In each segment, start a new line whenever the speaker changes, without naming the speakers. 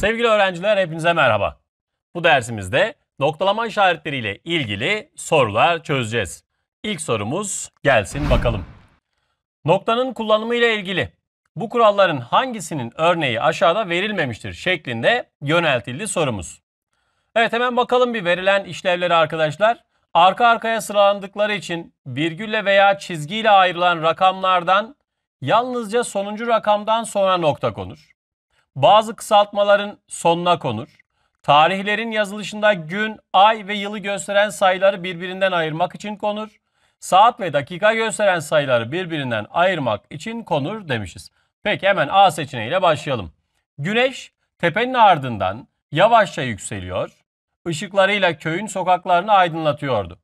Sevgili öğrenciler hepinize merhaba. Bu dersimizde noktalama işaretleriyle ilgili sorular çözeceğiz. İlk sorumuz gelsin bakalım. Noktanın kullanımı ile ilgili bu kuralların hangisinin örneği aşağıda verilmemiştir şeklinde yöneltildi sorumuz. Evet hemen bakalım bir verilen işlevleri arkadaşlar. Arka arkaya sıralandıkları için virgülle veya çizgiyle ayrılan rakamlardan yalnızca sonuncu rakamdan sonra nokta konur. Bazı kısaltmaların sonuna konur. Tarihlerin yazılışında gün, ay ve yılı gösteren sayıları birbirinden ayırmak için konur. Saat ve dakika gösteren sayıları birbirinden ayırmak için konur demişiz. Peki hemen A seçeneğiyle başlayalım. Güneş tepenin ardından yavaşça yükseliyor. Işıklarıyla köyün sokaklarını aydınlatıyordu.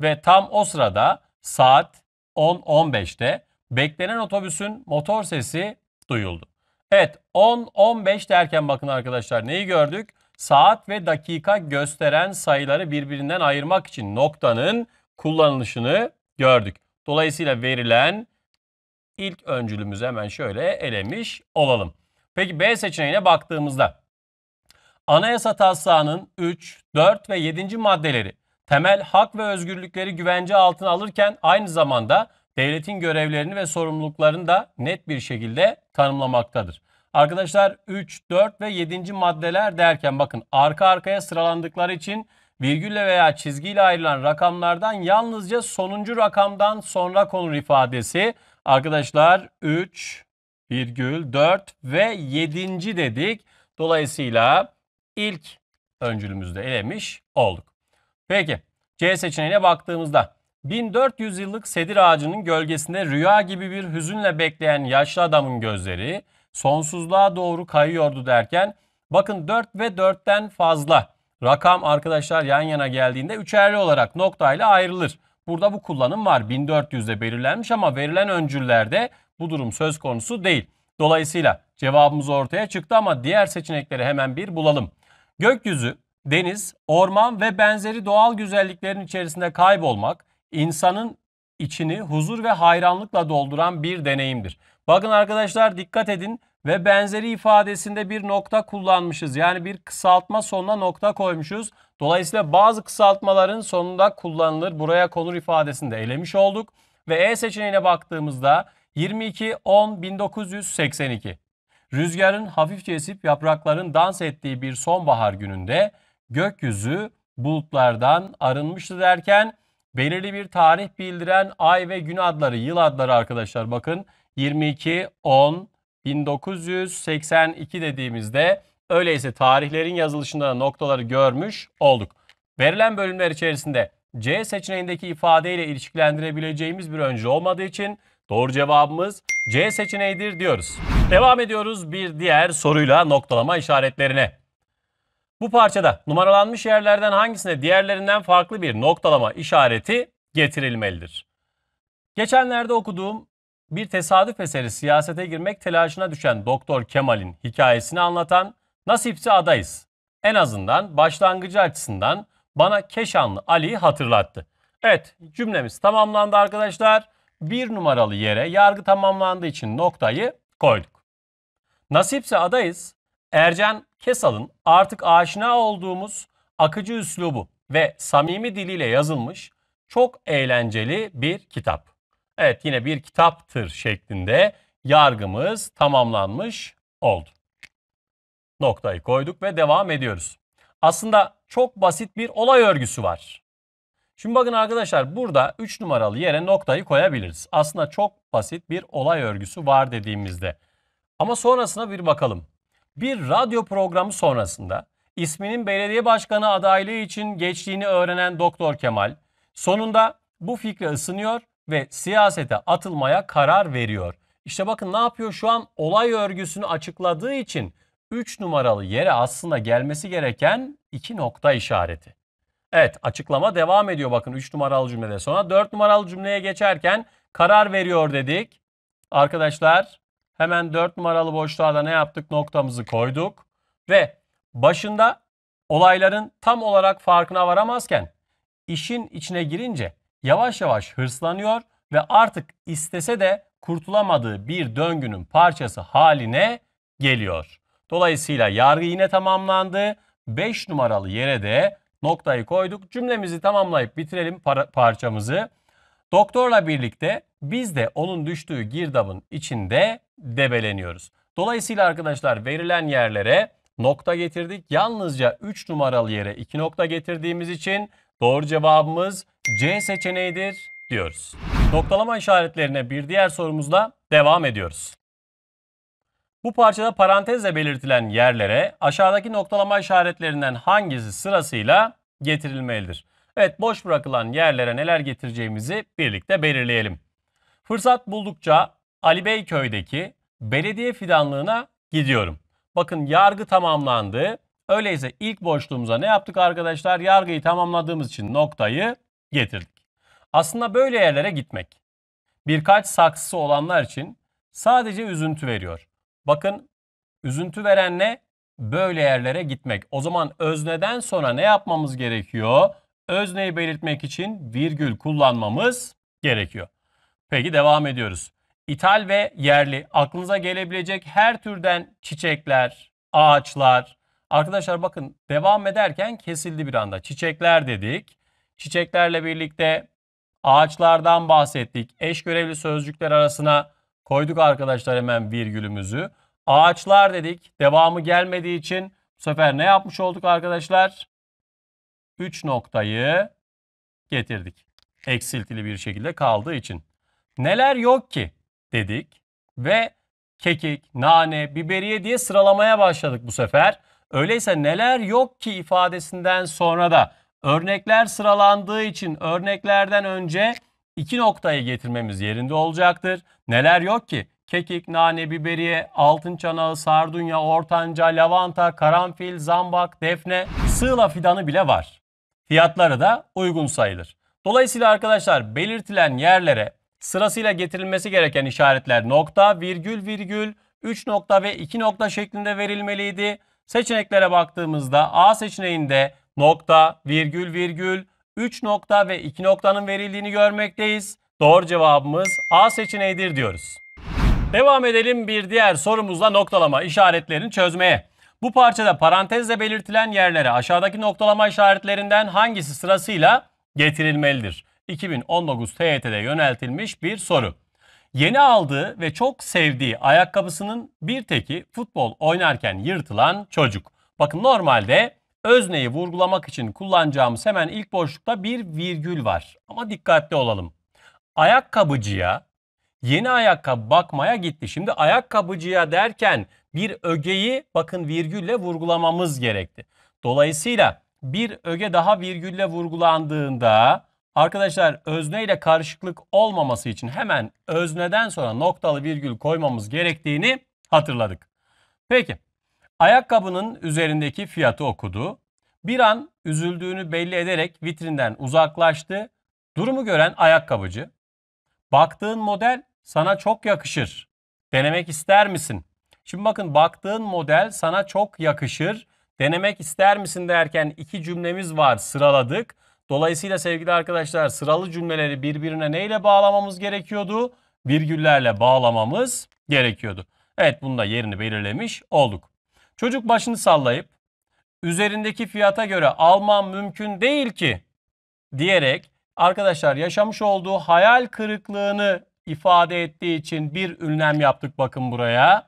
Ve tam o sırada saat 10.15'te beklenen otobüsün motor sesi duyuldu. Evet 10-15 derken bakın arkadaşlar neyi gördük? Saat ve dakika gösteren sayıları birbirinden ayırmak için noktanın kullanılışını gördük. Dolayısıyla verilen ilk öncülümüzü hemen şöyle elemiş olalım. Peki B seçeneğine baktığımızda Anayasa taslağının 3, 4 ve 7. maddeleri temel hak ve özgürlükleri güvence altına alırken aynı zamanda devletin görevlerini ve sorumluluklarını da net bir şekilde tanımlamaktadır. Arkadaşlar 3, 4 ve 7. maddeler derken bakın arka arkaya sıralandıkları için virgülle veya çizgiyle ayrılan rakamlardan yalnızca sonuncu rakamdan sonra konur ifadesi. Arkadaşlar 3, virgül 4 ve 7. dedik. Dolayısıyla ilk öncülümüzü de elemiş olduk. Peki C seçeneğine baktığımızda 1400 yıllık sedir ağacının gölgesinde rüya gibi bir hüzünle bekleyen yaşlı adamın gözleri sonsuzluğa doğru kayıyordu derken bakın 4 ve 4'ten fazla rakam arkadaşlar yan yana geldiğinde üçerli olarak noktayla ayrılır. Burada bu kullanım var 1400'de belirlenmiş ama verilen öncüllerde bu durum söz konusu değil. Dolayısıyla cevabımız ortaya çıktı ama diğer seçenekleri hemen bir bulalım. Gökyüzü, deniz, orman ve benzeri doğal güzelliklerin içerisinde kaybolmak insanın içini huzur ve hayranlıkla dolduran bir deneyimdir. Bakın arkadaşlar dikkat edin ve benzeri ifadesinde bir nokta kullanmışız. Yani bir kısaltma sonuna nokta koymuşuz. Dolayısıyla bazı kısaltmaların sonunda kullanılır. Buraya konur ifadesinde elemiş olduk. Ve E seçeneğine baktığımızda 22 10 1982 Rüzgarın hafifçe esip yaprakların dans ettiği bir sonbahar gününde gökyüzü bulutlardan arınmıştı derken belirli bir tarih bildiren ay ve gün adları, yıl adları arkadaşlar bakın 22 10 1982 dediğimizde öyleyse tarihlerin yazılışında noktaları görmüş olduk. Verilen bölümler içerisinde C seçeneğindeki ifadeyle ilişkilendirebileceğimiz bir öncü olmadığı için doğru cevabımız C seçeneğidir diyoruz. Devam ediyoruz bir diğer soruyla noktalama işaretlerine. Bu parçada numaralanmış yerlerden hangisine diğerlerinden farklı bir noktalama işareti getirilmelidir? Geçenlerde okuduğum bir tesadüf eseri siyasete girmek telaşına düşen Doktor Kemal'in hikayesini anlatan Nasipse Adayız. En azından başlangıcı açısından bana Keşanlı Ali'yi hatırlattı. Evet cümlemiz tamamlandı arkadaşlar. Bir numaralı yere yargı tamamlandığı için noktayı koyduk. Nasipse adayız. Ercan Kesal'ın artık aşina olduğumuz akıcı üslubu ve samimi diliyle yazılmış çok eğlenceli bir kitap. Evet yine bir kitaptır şeklinde yargımız tamamlanmış oldu. Noktayı koyduk ve devam ediyoruz. Aslında çok basit bir olay örgüsü var. Şimdi bakın arkadaşlar burada 3 numaralı yere noktayı koyabiliriz. Aslında çok basit bir olay örgüsü var dediğimizde. Ama sonrasına bir bakalım bir radyo programı sonrasında isminin belediye başkanı adaylığı için geçtiğini öğrenen Doktor Kemal sonunda bu fikre ısınıyor ve siyasete atılmaya karar veriyor. İşte bakın ne yapıyor şu an olay örgüsünü açıkladığı için 3 numaralı yere aslında gelmesi gereken 2 nokta işareti. Evet açıklama devam ediyor bakın 3 numaralı cümlede sonra 4 numaralı cümleye geçerken karar veriyor dedik. Arkadaşlar Hemen 4 numaralı boşluğa da ne yaptık? Noktamızı koyduk. Ve başında olayların tam olarak farkına varamazken işin içine girince yavaş yavaş hırslanıyor ve artık istese de kurtulamadığı bir döngünün parçası haline geliyor. Dolayısıyla yargı yine tamamlandı. 5 numaralı yere de noktayı koyduk. Cümlemizi tamamlayıp bitirelim par parçamızı. Doktorla birlikte biz de onun düştüğü girdabın içinde debeleniyoruz. Dolayısıyla arkadaşlar verilen yerlere nokta getirdik. Yalnızca 3 numaralı yere 2 nokta getirdiğimiz için doğru cevabımız C seçeneğidir diyoruz. Noktalama işaretlerine bir diğer sorumuzla devam ediyoruz. Bu parçada parantezle belirtilen yerlere aşağıdaki noktalama işaretlerinden hangisi sırasıyla getirilmelidir? Evet boş bırakılan yerlere neler getireceğimizi birlikte belirleyelim. Fırsat buldukça Ali Bey köydeki belediye fidanlığına gidiyorum. Bakın yargı tamamlandı. Öyleyse ilk boşluğumuza ne yaptık arkadaşlar? Yargıyı tamamladığımız için noktayı getirdik. Aslında böyle yerlere gitmek birkaç saksısı olanlar için sadece üzüntü veriyor. Bakın üzüntü veren ne? Böyle yerlere gitmek. O zaman özneden sonra ne yapmamız gerekiyor? Özneyi belirtmek için virgül kullanmamız gerekiyor. Peki devam ediyoruz ithal ve yerli aklınıza gelebilecek her türden çiçekler, ağaçlar. Arkadaşlar bakın devam ederken kesildi bir anda. Çiçekler dedik. Çiçeklerle birlikte ağaçlardan bahsettik. Eş görevli sözcükler arasına koyduk arkadaşlar hemen virgülümüzü. Ağaçlar dedik. Devamı gelmediği için bu sefer ne yapmış olduk arkadaşlar? 3 noktayı getirdik. Eksiltili bir şekilde kaldığı için. Neler yok ki? dedik ve kekik, nane, biberiye diye sıralamaya başladık bu sefer. Öyleyse neler yok ki ifadesinden sonra da örnekler sıralandığı için örneklerden önce iki noktayı getirmemiz yerinde olacaktır. Neler yok ki? Kekik, nane, biberiye, altın çanağı, sardunya, ortanca, lavanta, karanfil, zambak, defne, sığla fidanı bile var. Fiyatları da uygun sayılır. Dolayısıyla arkadaşlar belirtilen yerlere sırasıyla getirilmesi gereken işaretler nokta, virgül, virgül, 3 nokta ve 2 nokta şeklinde verilmeliydi. Seçeneklere baktığımızda A seçeneğinde nokta, virgül, virgül, 3 nokta ve 2 noktanın verildiğini görmekteyiz. Doğru cevabımız A seçeneğidir diyoruz. Devam edelim bir diğer sorumuzla noktalama işaretlerini çözmeye. Bu parçada parantezle belirtilen yerlere aşağıdaki noktalama işaretlerinden hangisi sırasıyla getirilmelidir? 2019 TYT'de yöneltilmiş bir soru. Yeni aldığı ve çok sevdiği ayakkabısının bir teki futbol oynarken yırtılan çocuk. Bakın normalde özneyi vurgulamak için kullanacağımız hemen ilk boşlukta bir virgül var. Ama dikkatli olalım. Ayakkabıcıya yeni ayakkabı bakmaya gitti. Şimdi ayakkabıcıya derken bir ögeyi bakın virgülle vurgulamamız gerekti. Dolayısıyla bir öge daha virgülle vurgulandığında Arkadaşlar özne ile karışıklık olmaması için hemen özneden sonra noktalı virgül koymamız gerektiğini hatırladık. Peki ayakkabının üzerindeki fiyatı okudu. Bir an üzüldüğünü belli ederek vitrinden uzaklaştı. Durumu gören ayakkabıcı baktığın model sana çok yakışır. Denemek ister misin? Şimdi bakın baktığın model sana çok yakışır. Denemek ister misin derken iki cümlemiz var sıraladık. Dolayısıyla sevgili arkadaşlar sıralı cümleleri birbirine neyle bağlamamız gerekiyordu? Virgüllerle bağlamamız gerekiyordu. Evet bunu da yerini belirlemiş olduk. Çocuk başını sallayıp üzerindeki fiyata göre almam mümkün değil ki diyerek arkadaşlar yaşamış olduğu hayal kırıklığını ifade ettiği için bir ünlem yaptık bakın buraya.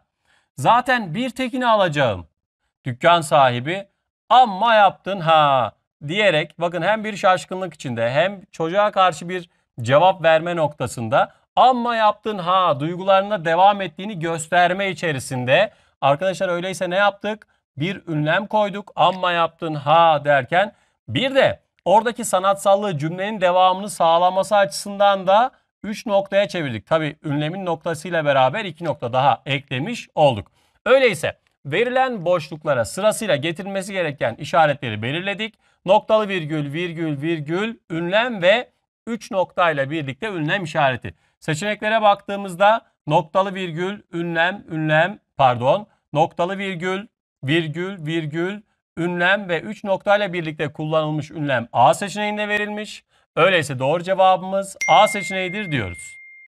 Zaten bir tekini alacağım. Dükkan sahibi amma yaptın ha diyerek bakın hem bir şaşkınlık içinde hem çocuğa karşı bir cevap verme noktasında ama yaptın ha duygularına devam ettiğini gösterme içerisinde arkadaşlar öyleyse ne yaptık? Bir ünlem koyduk ama yaptın ha derken bir de oradaki sanatsallığı cümlenin devamını sağlaması açısından da 3 noktaya çevirdik. Tabi ünlemin noktasıyla beraber 2 nokta daha eklemiş olduk. Öyleyse verilen boşluklara sırasıyla getirilmesi gereken işaretleri belirledik. Noktalı virgül, virgül, virgül, ünlem ve 3 noktayla birlikte ünlem işareti. Seçeneklere baktığımızda noktalı virgül, ünlem, ünlem, pardon, noktalı virgül, virgül, virgül, ünlem ve 3 noktayla birlikte kullanılmış ünlem A seçeneğinde verilmiş. Öyleyse doğru cevabımız A seçeneğidir diyoruz.